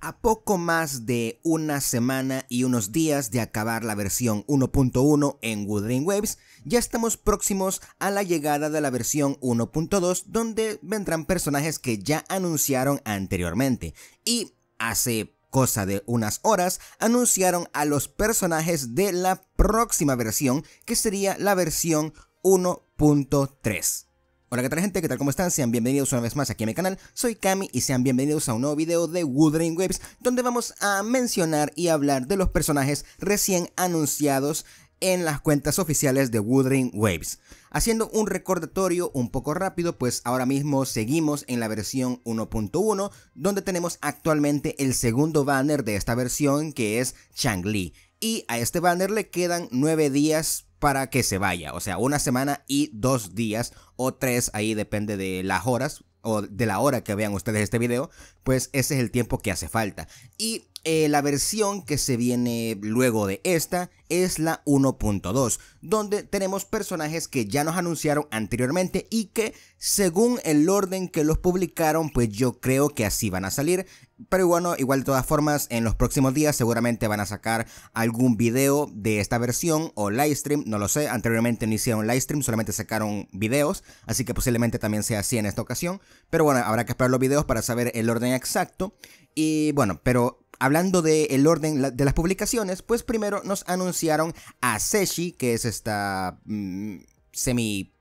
a poco más de una semana y unos días de acabar la versión 1.1 en Woodring Waves, ya estamos próximos a la llegada de la versión 1.2 donde vendrán personajes que ya anunciaron anteriormente y hace cosa de unas horas, anunciaron a los personajes de la próxima versión, que sería la versión 1.3. Hola qué tal gente, qué tal cómo están, sean bienvenidos una vez más aquí a mi canal, soy Kami y sean bienvenidos a un nuevo video de Woodring Waves donde vamos a mencionar y hablar de los personajes recién anunciados en las cuentas oficiales de Woodring Waves. Haciendo un recordatorio un poco rápido, pues ahora mismo seguimos en la versión 1.1, donde tenemos actualmente el segundo banner de esta versión que es Chang Li Y a este banner le quedan 9 días para que se vaya. O sea, una semana y dos días o tres, ahí depende de las horas o de la hora que vean ustedes este video, pues ese es el tiempo que hace falta. Y eh, la versión que se viene luego de esta es la 1.2, donde tenemos personajes que ya nos anunciaron anteriormente y que según el orden que los publicaron, pues yo creo que así van a salir. Pero bueno, igual de todas formas, en los próximos días seguramente van a sacar algún video de esta versión o live stream, no lo sé. Anteriormente no hicieron livestream, solamente sacaron videos, así que posiblemente también sea así en esta ocasión. Pero bueno, habrá que esperar los videos para saber el orden exacto. Y bueno, pero hablando del orden de las publicaciones, pues primero nos anunciaron a Seshi, que es esta mm, semi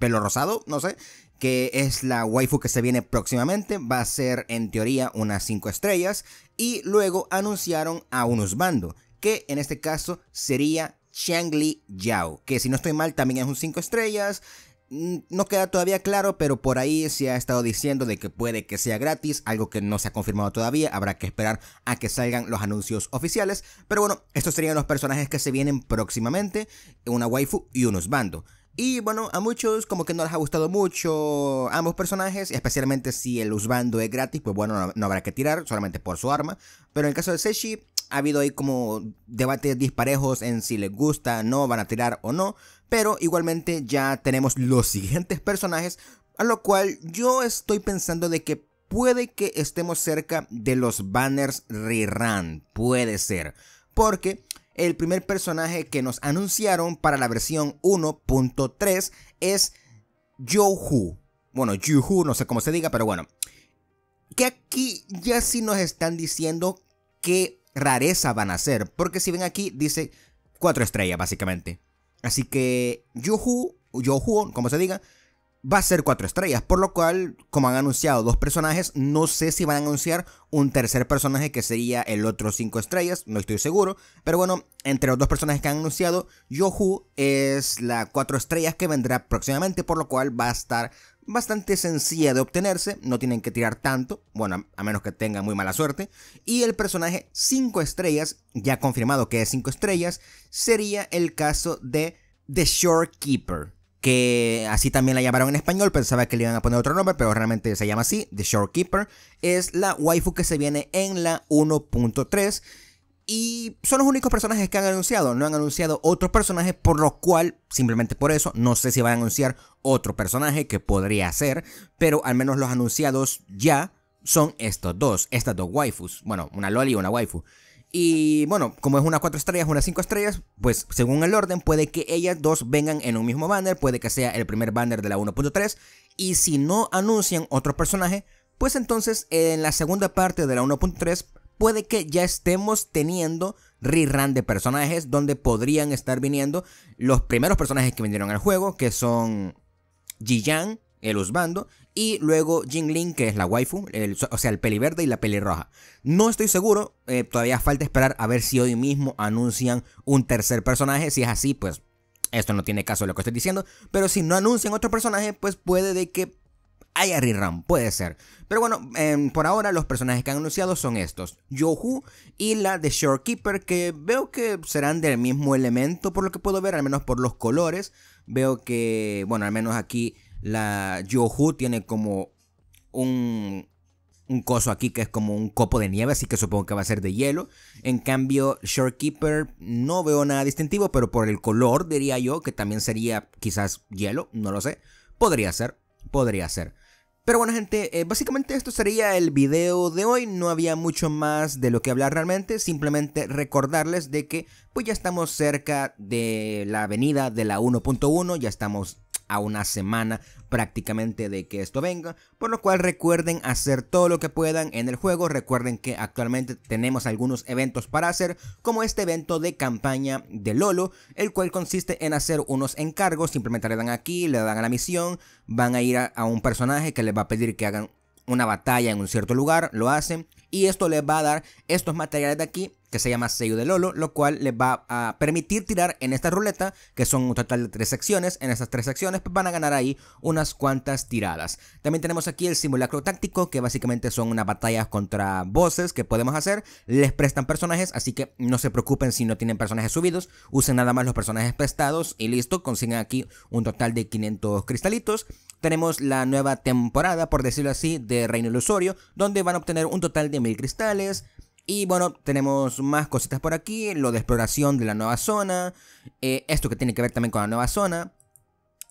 pelo rosado, no sé, que es la waifu que se viene próximamente, va a ser en teoría unas 5 estrellas, y luego anunciaron a unos bando que en este caso sería Changli Yao, que si no estoy mal también es un 5 estrellas, mm, no queda todavía claro, pero por ahí se ha estado diciendo de que puede que sea gratis, algo que no se ha confirmado todavía, habrá que esperar a que salgan los anuncios oficiales, pero bueno, estos serían los personajes que se vienen próximamente, una waifu y un Usbando. Y bueno, a muchos como que no les ha gustado mucho ambos personajes, especialmente si el Usbando es gratis, pues bueno, no, habrá que tirar solamente por su arma. Pero en el caso de Seshi, ha habido ahí como debates disparejos en si les gusta, no, van a tirar o no. Pero igualmente ya tenemos los siguientes personajes, a lo cual yo estoy pensando de que puede que estemos cerca de los banners rerun, puede ser. Porque el primer personaje que nos anunciaron para la versión 1.3 es Yohu. Bueno, Yohu, no sé cómo se diga, pero bueno. Que aquí ya sí nos están diciendo qué rareza van a ser. Porque si ven aquí, dice cuatro estrellas, básicamente. Así que Yohu. Yohu, como se diga, va a ser cuatro estrellas, por lo cual, como han anunciado dos personajes, no sé si van a anunciar un tercer personaje que sería el otro cinco estrellas, no estoy seguro, pero bueno, entre los dos personajes que han anunciado, Yohu es la cuatro estrellas que vendrá próximamente, por lo cual va a estar bastante sencilla de obtenerse, no tienen que tirar tanto, bueno, a menos que tengan muy mala suerte, y el personaje cinco estrellas, ya confirmado que es cinco estrellas, sería el caso de The Shorekeeper que así también la llamaron en español, pensaba que le iban a poner otro nombre, pero realmente se llama así, The Shorekeeper, es la waifu que se viene en la 1.3 y son los únicos personajes que han anunciado, no han anunciado otros personajes, por lo cual, simplemente por eso, no sé si van a anunciar otro personaje que podría ser, pero al menos los anunciados ya son estos dos, estas dos waifus, bueno, una loli y una waifu. Y bueno, como es una 4 estrellas, una 5 estrellas, pues según el orden puede que ellas dos vengan en un mismo banner, puede que sea el primer banner de la 1.3 y si no anuncian otro personaje, pues entonces en la segunda parte de la 1.3 puede que ya estemos teniendo rerun de personajes donde podrían estar viniendo los primeros personajes que vinieron al juego, que son Jiyan, el Usbando, y luego Jingling, que es la waifu, o sea, el verde y la peli roja No estoy seguro, eh, todavía falta esperar a ver si hoy mismo anuncian un tercer personaje, si es así, pues esto no tiene caso lo que estoy diciendo, pero si no anuncian otro personaje, pues puede de que haya rerun, puede ser. Pero bueno, em, por ahora los personajes que han anunciado son estos, Yohu y la de Shorekeeper, que veo que serán del mismo elemento por lo que puedo ver, al menos por los colores. Veo que, bueno, al menos aquí la Yohu tiene como un, coso aquí que es como un copo de nieve, así que supongo que va a ser de hielo. En cambio, Shorekeeper no veo nada distintivo, pero por el color diría yo que también sería quizás hielo, no lo sé. Podría ser, podría ser. Pero bueno gente, eh, básicamente esto sería el video de hoy, no había mucho más de lo que hablar realmente, simplemente recordarles de que pues ya estamos cerca de la avenida de la 1.1, ya estamos a una semana prácticamente de que esto venga, por lo cual recuerden hacer todo lo que puedan en el juego, recuerden que actualmente tenemos algunos eventos para hacer, como este evento de campaña de Lolo, el cual consiste en hacer unos encargos, simplemente le dan aquí, le dan a la misión, van a ir a, un personaje que les va a pedir que hagan una batalla en un cierto lugar, lo hacen, y esto les va a dar estos materiales de aquí que se llama Sello de Lolo, lo cual les va a permitir tirar en esta ruleta, que son un total de tres secciones. En esas tres secciones pues, van a ganar ahí unas cuantas tiradas. También tenemos aquí el simulacro táctico, que básicamente son unas batallas contra voces que podemos hacer. Les prestan personajes, así que no se preocupen si no tienen personajes subidos. Usen nada más los personajes prestados y listo, consiguen aquí un total de 500 cristalitos. Tenemos la nueva temporada, por decirlo así, de Reino Ilusorio, donde van a obtener un total de 1000 cristales, y bueno, tenemos más cositas por aquí, lo de exploración de la nueva zona, eh, esto que tiene que ver también con la nueva zona.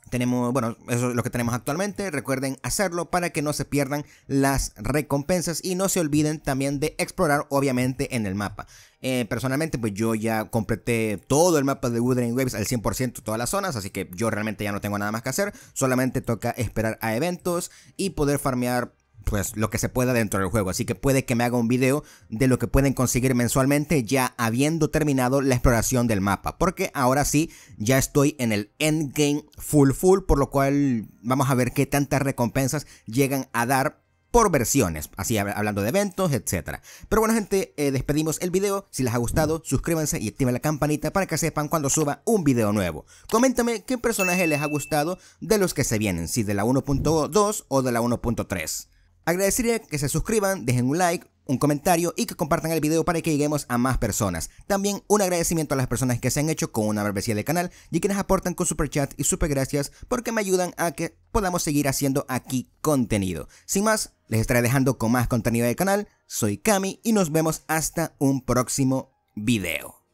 Tenemos, bueno, eso es lo que tenemos actualmente. Recuerden hacerlo para que no se pierdan las recompensas y no se olviden también de explorar, obviamente, en el mapa. Eh, personalmente, pues yo ya completé todo el mapa de Wuthering Waves al 100%, todas las zonas, así que yo realmente ya no tengo nada más que hacer. Solamente toca esperar a eventos y poder farmear pues lo que se pueda dentro del juego. Así que puede que me haga un video de lo que pueden conseguir mensualmente ya habiendo terminado la exploración del mapa. Porque ahora sí, ya estoy en el endgame full full, por lo cual vamos a ver qué tantas recompensas llegan a dar por versiones, así hablando de eventos, etc. Pero bueno gente, eh, despedimos el video, si les ha gustado, suscríbanse y activen la campanita para que sepan cuando suba un video nuevo. Coméntame qué personaje les ha gustado de los que se vienen, si de la 1.2 o de la 1.3. Agradecería que se suscriban, dejen un like, un comentario y que compartan el video para que lleguemos a más personas. También un agradecimiento a las personas que se han hecho con una membresía del canal y que nos aportan con super chat y super gracias porque me ayudan a que podamos seguir haciendo aquí contenido. Sin más, les estaré dejando con más contenido del canal. Soy Cami y nos vemos hasta un próximo video.